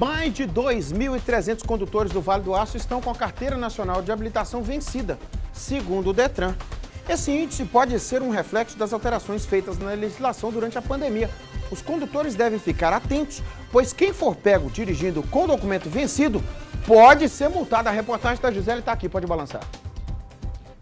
Mais de 2.300 condutores do Vale do Aço estão com a Carteira Nacional de Habilitação vencida, segundo o Detran. Esse índice pode ser um reflexo das alterações feitas na legislação durante a pandemia. Os condutores devem ficar atentos, pois quem for pego dirigindo com documento vencido pode ser multado. A reportagem da Gisele está aqui, pode balançar.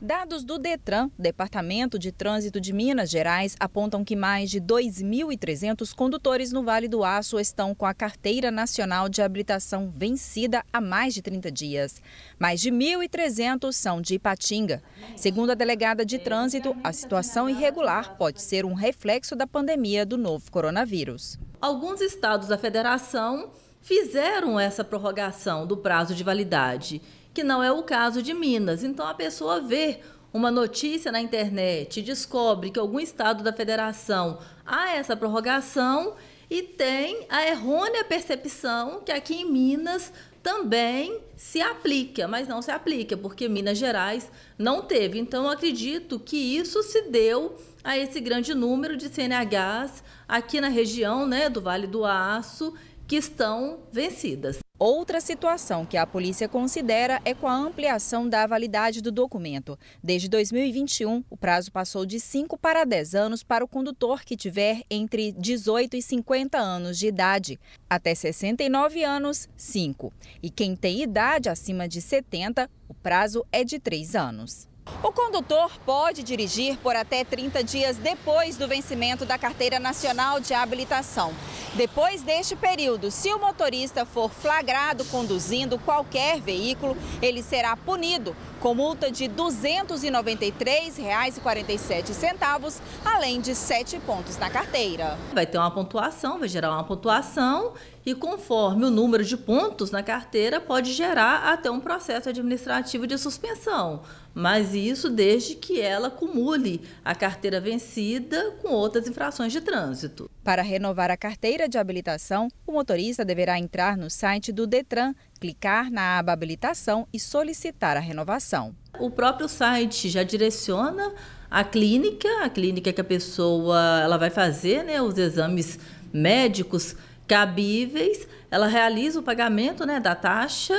Dados do Detran, Departamento de Trânsito de Minas Gerais, apontam que mais de 2.300 condutores no Vale do Aço estão com a Carteira Nacional de Habilitação vencida há mais de 30 dias. Mais de 1.300 são de Ipatinga. Segundo a delegada de trânsito, a situação irregular pode ser um reflexo da pandemia do novo coronavírus. Alguns estados da federação fizeram essa prorrogação do prazo de validade que não é o caso de Minas. Então a pessoa vê uma notícia na internet, descobre que algum estado da federação há essa prorrogação e tem a errônea percepção que aqui em Minas também se aplica, mas não se aplica, porque Minas Gerais não teve. Então, acredito que isso se deu a esse grande número de CNHs aqui na região né, do Vale do Aço que estão vencidas. Outra situação que a polícia considera é com a ampliação da validade do documento. Desde 2021, o prazo passou de 5 para 10 anos para o condutor que tiver entre 18 e 50 anos de idade, até 69 anos, 5. E quem tem idade acima de 70, o prazo é de 3 anos. O condutor pode dirigir por até 30 dias depois do vencimento da Carteira Nacional de Habilitação. Depois deste período, se o motorista for flagrado conduzindo qualquer veículo, ele será punido com multa de R$ 293,47, além de sete pontos na carteira. Vai ter uma pontuação, vai gerar uma pontuação e conforme o número de pontos na carteira pode gerar até um processo administrativo de suspensão, mas isso desde que ela acumule a carteira vencida com outras infrações de trânsito. Para renovar a carteira de habilitação, o motorista deverá entrar no site do Detran, clicar na aba habilitação e solicitar a renovação. O próprio site já direciona a clínica, a clínica que a pessoa ela vai fazer, né, os exames médicos cabíveis, ela realiza o pagamento né, da taxa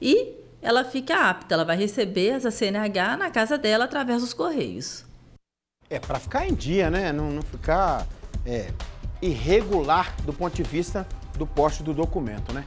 e ela fica apta, ela vai receber essa CNH na casa dela através dos correios. É, para ficar em dia, né? Não, não ficar é, irregular do ponto de vista do poste do documento, né?